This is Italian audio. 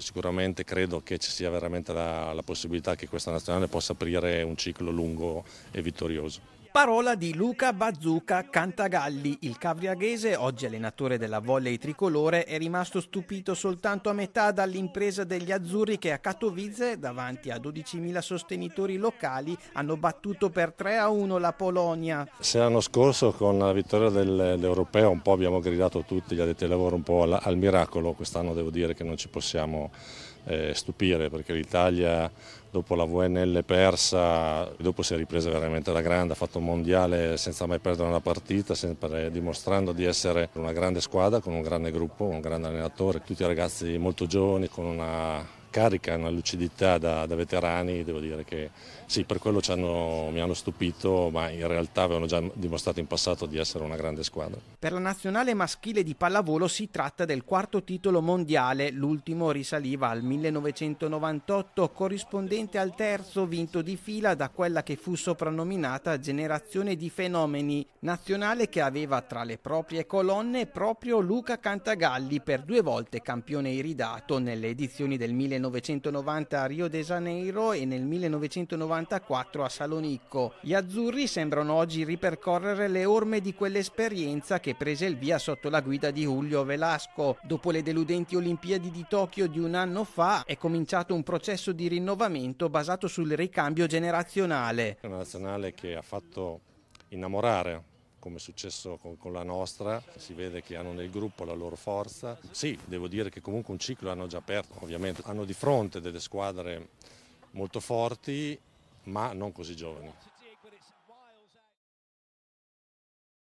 Sicuramente credo che ci sia veramente la, la possibilità che questa nazionale possa aprire un ciclo lungo e vittorioso. Parola di Luca Bazzuca Cantagalli, il cavriaghese, oggi allenatore della volley tricolore, è rimasto stupito soltanto a metà dall'impresa degli azzurri che a Katowice, davanti a 12.000 sostenitori locali, hanno battuto per 3 a 1 la Polonia. Se l'anno scorso con la vittoria dell'Europeo un po' abbiamo gridato tutti gli addetti ai lavoro un po' al, al miracolo, quest'anno devo dire che non ci possiamo eh, stupire perché l'Italia dopo la VNL persa, dopo si è ripresa veramente alla grande, ha fatto un mondiale senza mai perdere una partita, sempre dimostrando di essere una grande squadra con un grande gruppo, un grande allenatore, tutti ragazzi molto giovani con una carica, una lucidità da, da veterani, devo dire che sì, per quello hanno, mi hanno stupito, ma in realtà avevano già dimostrato in passato di essere una grande squadra. Per la nazionale maschile di pallavolo si tratta del quarto titolo mondiale, l'ultimo risaliva al 1998, corrispondente al terzo vinto di fila da quella che fu soprannominata Generazione di Fenomeni, nazionale che aveva tra le proprie colonne proprio Luca Cantagalli per due volte campione iridato nelle edizioni del 1998. 1990 a Rio de Janeiro e nel 1994 a Salonicco. Gli azzurri sembrano oggi ripercorrere le orme di quell'esperienza che prese il via sotto la guida di Julio Velasco. Dopo le deludenti Olimpiadi di Tokyo di un anno fa è cominciato un processo di rinnovamento basato sul ricambio generazionale. una nazionale che ha fatto innamorare come è successo con, con, la nostra, si vede che hanno nel gruppo la loro forza. Sì, devo dire che comunque un ciclo hanno già aperto, ovviamente. Hanno di fronte delle squadre molto forti, ma non così giovani.